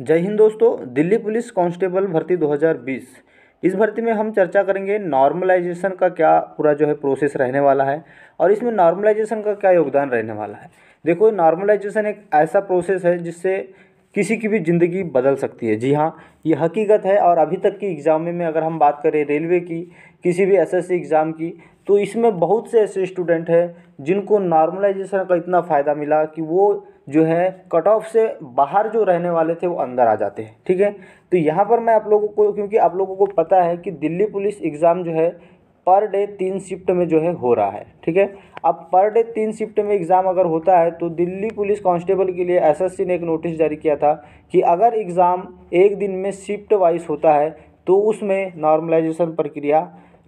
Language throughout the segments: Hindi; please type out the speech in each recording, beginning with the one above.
जय हिंद दोस्तों दिल्ली पुलिस कांस्टेबल भर्ती 2020 इस भर्ती में हम चर्चा करेंगे नॉर्मलाइजेशन का क्या पूरा जो है प्रोसेस रहने वाला है और इसमें नॉर्मलाइजेशन का क्या योगदान रहने वाला है देखो नॉर्मलाइजेशन एक ऐसा प्रोसेस है जिससे किसी की भी ज़िंदगी बदल सकती है जी हाँ ये हकीकत है और अभी तक की एग्ज़ाम में अगर हम बात करें रेलवे की किसी भी एसएससी एग्ज़ाम की तो इसमें बहुत से ऐसे स्टूडेंट हैं जिनको नॉर्मलाइजेशन का इतना फ़ायदा मिला कि वो जो है कट ऑफ से बाहर जो रहने वाले थे वो अंदर आ जाते हैं ठीक है तो यहाँ पर मैं आप लोगों को क्योंकि आप लोगों को पता है कि दिल्ली पुलिस एग्ज़ाम जो है पर डे तीन शिफ्ट में जो है हो रहा है ठीक है अब पर डे तीन शिफ्ट में एग्ज़ाम अगर होता है तो दिल्ली पुलिस कांस्टेबल के लिए एसएससी ने एक नोटिस जारी किया था कि अगर एग्ज़ाम एक दिन में शिफ्ट वाइज होता है तो उसमें नॉर्मलाइजेशन प्रक्रिया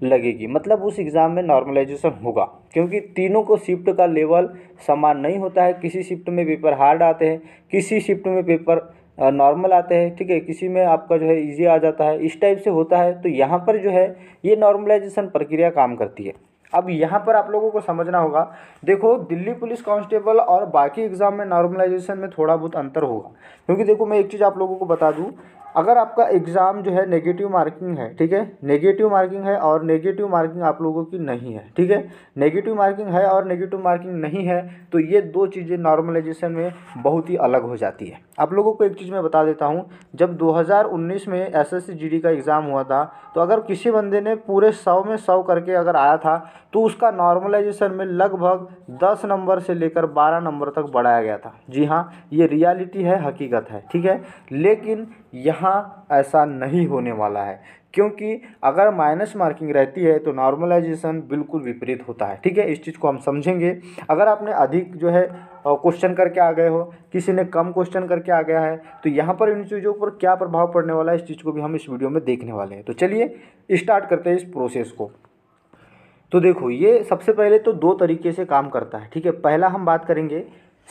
लगेगी मतलब उस एग्ज़ाम में नॉर्मलाइजेशन होगा क्योंकि तीनों को शिफ्ट का लेवल समान नहीं होता है किसी शिफ्ट में पेपर हार्ड आते हैं किसी शिफ्ट में पेपर नॉर्मल आते हैं ठीक है किसी में आपका जो है इजी आ जाता है इस टाइप से होता है तो यहाँ पर जो है ये नॉर्मलाइजेशन प्रक्रिया काम करती है अब यहाँ पर आप लोगों को समझना होगा देखो दिल्ली पुलिस कांस्टेबल और बाकी एग्ज़ाम में नॉर्मलाइजेशन में थोड़ा बहुत अंतर होगा क्योंकि देखो मैं एक चीज़ आप लोगों को बता दूँ अगर आपका एग्ज़ाम जो है नेगेटिव मार्किंग है ठीक है नेगेटिव मार्किंग है और नेगेटिव मार्किंग आप लोगों की नहीं है ठीक है नेगेटिव मार्किंग है और नेगेटिव मार्किंग नहीं है तो ये दो चीज़ें नॉर्मलाइजेशन में बहुत ही अलग हो जाती है आप लोगों को एक चीज़ मैं बता देता हूँ जब 2019 में एस एस का एग्ज़ाम हुआ था तो अगर किसी बंदे ने पूरे सौ में सौ करके अगर आया था तो उसका नॉर्मलाइजेशन में लगभग दस नंबर से लेकर बारह नंबर तक बढ़ाया गया था जी हाँ ये रियालिटी है हकीकत है ठीक है लेकिन यहाँ ऐसा नहीं होने वाला है क्योंकि अगर माइनस मार्किंग रहती है तो नॉर्मलाइजेशन बिल्कुल विपरीत होता है ठीक है इस चीज़ को हम समझेंगे अगर आपने अधिक जो है क्वेश्चन करके आ गए हो किसी ने कम क्वेश्चन करके आ गया है तो यहाँ पर इन चीज़ों पर क्या प्रभाव पड़ने वाला है इस चीज़ को भी हम इस वीडियो में देखने वाले हैं तो चलिए स्टार्ट करते हैं इस प्रोसेस को तो देखो ये सबसे पहले तो दो तरीके से काम करता है ठीक है पहला हम बात करेंगे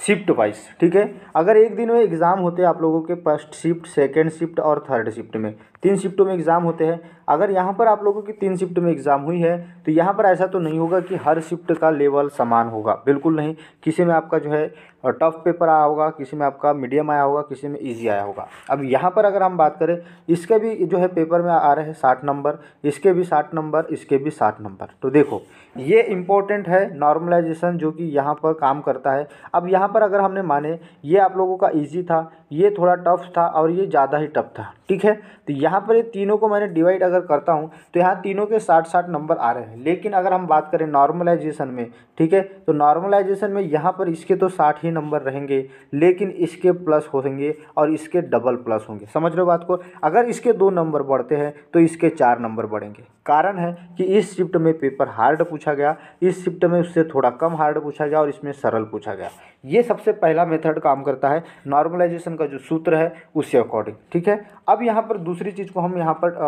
शिफ्ट वाइज ठीक है अगर एक दिन में एग्ज़ाम होते आप लोगों के फर्स्ट शिफ्ट सेकेंड शिफ्ट और थर्ड शिफ्ट में तीन शिफ्टों में एग्ज़ाम होते हैं अगर यहाँ पर आप लोगों की तीन शिफ्ट में एग्ज़ाम हुई है तो यहाँ पर ऐसा तो नहीं होगा कि हर शिफ्ट का लेवल समान होगा बिल्कुल नहीं किसी में आपका जो है टफ पेपर आया होगा किसी में आपका मीडियम आया होगा किसी में ईजी आया होगा अब यहाँ पर अगर हम बात करें इसके भी जो है पेपर में आ रहे हैं साठ नंबर इसके भी साठ नंबर इसके भी साठ नंबर तो देखो ये इम्पोर्टेंट है नॉर्मलाइजेशन जो कि यहाँ पर काम करता है अब यहाँ पर अगर हमने माने ये आप लोगों का ईजी था ये थोड़ा टफ था और ये ज़्यादा ही टफ था ठीक है तो यहाँ पर ये तीनों को मैंने डिवाइड अगर करता हूँ तो यहाँ तीनों के साठ साठ नंबर आ रहे हैं लेकिन अगर हम बात करें नॉर्मलाइजेशन में ठीक है तो नॉर्मलाइजेशन में यहाँ पर इसके तो साठ ही नंबर रहेंगे लेकिन इसके प्लस होंगे और इसके डबल प्लस होंगे समझ रहे हो बात को अगर इसके दो नंबर बढ़ते हैं तो इसके चार नंबर बढ़ेंगे कारण है कि इस शिफ्ट में पेपर हार्ड पूछा गया इस शिफ्ट में उससे थोड़ा कम हार्ड पूछा गया और इसमें सरल पूछा गया ये सबसे पहला मेथड काम करता है नॉर्मलाइजेशन का जो सूत्र है उसके अकॉर्डिंग ठीक है अब यहाँ पर दूसरी चीज़ को हम यहाँ पर आ,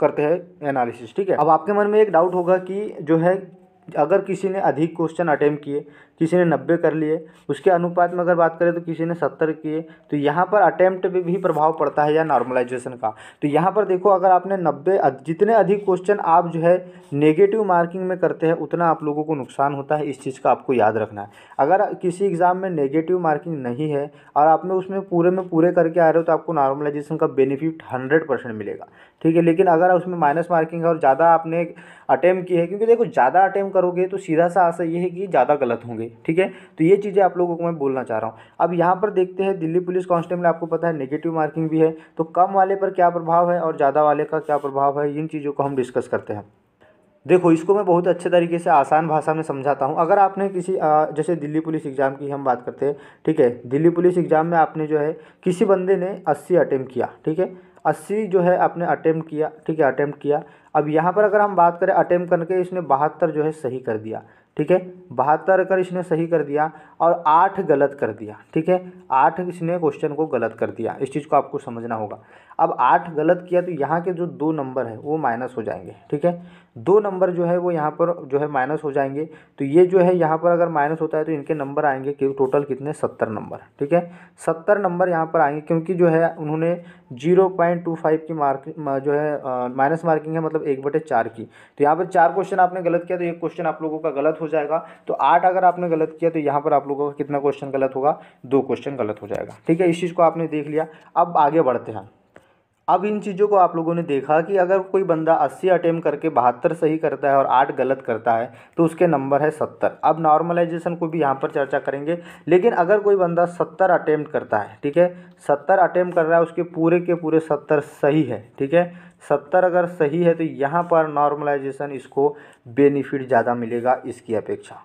करते हैं एनालिसिस ठीक है अब आपके मन में एक डाउट होगा कि जो है अगर किसी ने अधिक क्वेश्चन अटैम्प किए किसी ने नब्बे कर लिए उसके अनुपात में अगर बात करें तो किसी ने सत्तर किए तो यहाँ पर अटैम्प्ट भी प्रभाव पड़ता है या नॉर्मलाइजेशन का तो यहाँ पर देखो अगर आपने नब्बे जितने अधिक क्वेश्चन आप जो है नेगेटिव मार्किंग में करते हैं उतना आप लोगों को नुकसान होता है इस चीज़ का आपको याद रखना है अगर किसी एग्ज़ाम में नेगेटिव मार्किंग नहीं है और आप में उसमें पूरे में पूरे करके आ रहे हो तो आपको नॉर्मलाइजेशन का बेनिफिट हंड्रेड परसेंट मिलेगा ठीक है लेकिन अगर उसमें माइनस मार्किंग है और ज़्यादा आपने अटैम्प्ट की है क्योंकि देखो ज़्यादा अटैम्प्ट करोगे तो सीधा सा आशा ये है कि ज़्यादा गलत होंगे ठीक है तो ये चीज़ें आप लोगों को मैं बोलना चाह रहा हूँ अब यहाँ पर देखते हैं दिल्ली पुलिस कांस्टेबल आपको पता है नेगेटिव मार्किंग भी है तो कम वाले पर क्या प्रभाव है और ज़्यादा वाले का क्या प्रभाव है इन चीज़ों को हम डिस्कस करते हैं देखो इसको मैं बहुत अच्छे तरीके से आसान भाषा में समझाता हूँ अगर आपने किसी आ, जैसे दिल्ली पुलिस एग्ज़ाम की हम बात करते हैं ठीक है दिल्ली पुलिस एग्ज़ाम में आपने जो है किसी बंदे ने अस्सी अटैम्प्ट किया ठीक है अस्सी जो है आपने अटैम्प्ट किया ठीक है अटैम्प्ट किया अब यहाँ पर अगर हम बात करें अटैम्प करके इसने बहत्तर जो है सही कर दिया ठीक है बहत्तर कर इसने सही कर दिया और आठ गलत कर दिया ठीक है आठ इसने क्वेश्चन को गलत कर दिया इस चीज़ को आपको समझना होगा अब आठ गलत किया तो यहाँ के जो दो नंबर है वो माइनस हो जाएंगे ठीक है दो नंबर जो है वो यहाँ पर जो है माइनस हो जाएंगे तो ये जो है यहाँ पर अगर माइनस होता है तो इनके नंबर आएंगे कि टोटल कितने सत्तर नंबर ठीक है सत्तर नंबर यहाँ पर आएंगे क्योंकि जो है उन्होंने जीरो पॉइंट टू फाइव की मार्क जो है माइनस मार्किंग है मतलब एक बटे चार की तो यहाँ पर चार क्वेश्चन आपने गलत किया तो एक क्वेश्चन आप लोगों का गलत हो जाएगा तो आठ अगर आपने गलत किया तो यहाँ पर आप लोगों का कितना क्वेश्चन गलत होगा दो क्वेश्चन गलत हो जाएगा ठीक है इस चीज़ को आपने देख लिया अब आगे बढ़ते हैं अब इन चीज़ों को आप लोगों ने देखा कि अगर कोई बंदा 80 अटैम्प करके बहत्तर सही करता है और आठ गलत करता है तो उसके नंबर है 70 अब नॉर्मलाइजेशन को भी यहाँ पर चर्चा करेंगे लेकिन अगर कोई बंदा 70 अटैम्प्ट करता है ठीक है 70 अटैम्प्ट कर रहा है उसके पूरे के पूरे 70 सही है ठीक है सत्तर अगर सही है तो यहाँ पर नॉर्मलाइजेशन इसको बेनिफिट ज़्यादा मिलेगा इसकी अपेक्षा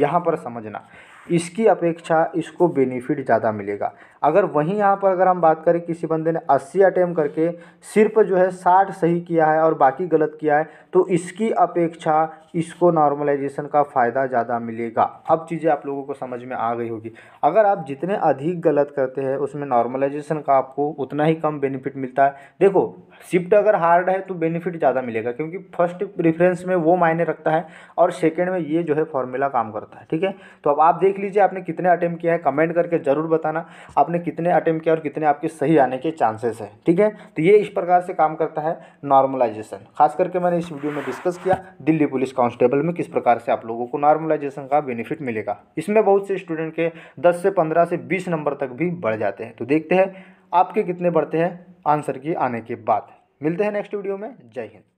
यहाँ पर समझना इसकी अपेक्षा इसको बेनिफिट ज़्यादा मिलेगा अगर वहीं यहाँ पर अगर हम बात करें किसी बंदे ने अस्सी अटैम्प करके सिर्फ जो है साठ सही किया है और बाकी गलत किया है तो इसकी अपेक्षा इसको नॉर्मलाइजेशन का फ़ायदा ज़्यादा मिलेगा अब चीज़ें आप लोगों को समझ में आ गई होगी अगर आप जितने अधिक गलत करते हैं उसमें नॉर्मलाइजेशन का आपको उतना ही कम बेनिफिट मिलता है देखो शिफ्ट अगर हार्ड है तो बेनिफिट ज़्यादा मिलेगा क्योंकि फर्स्ट प्रिफ्रेंस में वो मायने रखता है और सेकेंड में ये जो है फॉर्मूला काम करता है ठीक है तो अब आप देख देख लीजिए आपने कितने अटैम्प्ट किया है कमेंट करके ज़रूर बताना आपने कितने अटैम्प्ट किया और कितने आपके सही आने के चांसेस है ठीक है तो ये इस प्रकार से काम करता है नॉर्मलाइजेशन खास करके मैंने इस वीडियो में डिस्कस किया दिल्ली पुलिस कांस्टेबल में किस प्रकार से आप लोगों को नॉर्मलाइजेशन का बेनिफिट मिलेगा इसमें बहुत से स्टूडेंट के दस से पंद्रह से बीस नंबर तक भी बढ़ जाते हैं तो देखते हैं आपके कितने बढ़ते हैं आंसर की आने के बाद मिलते हैं नेक्स्ट वीडियो में जय हिंद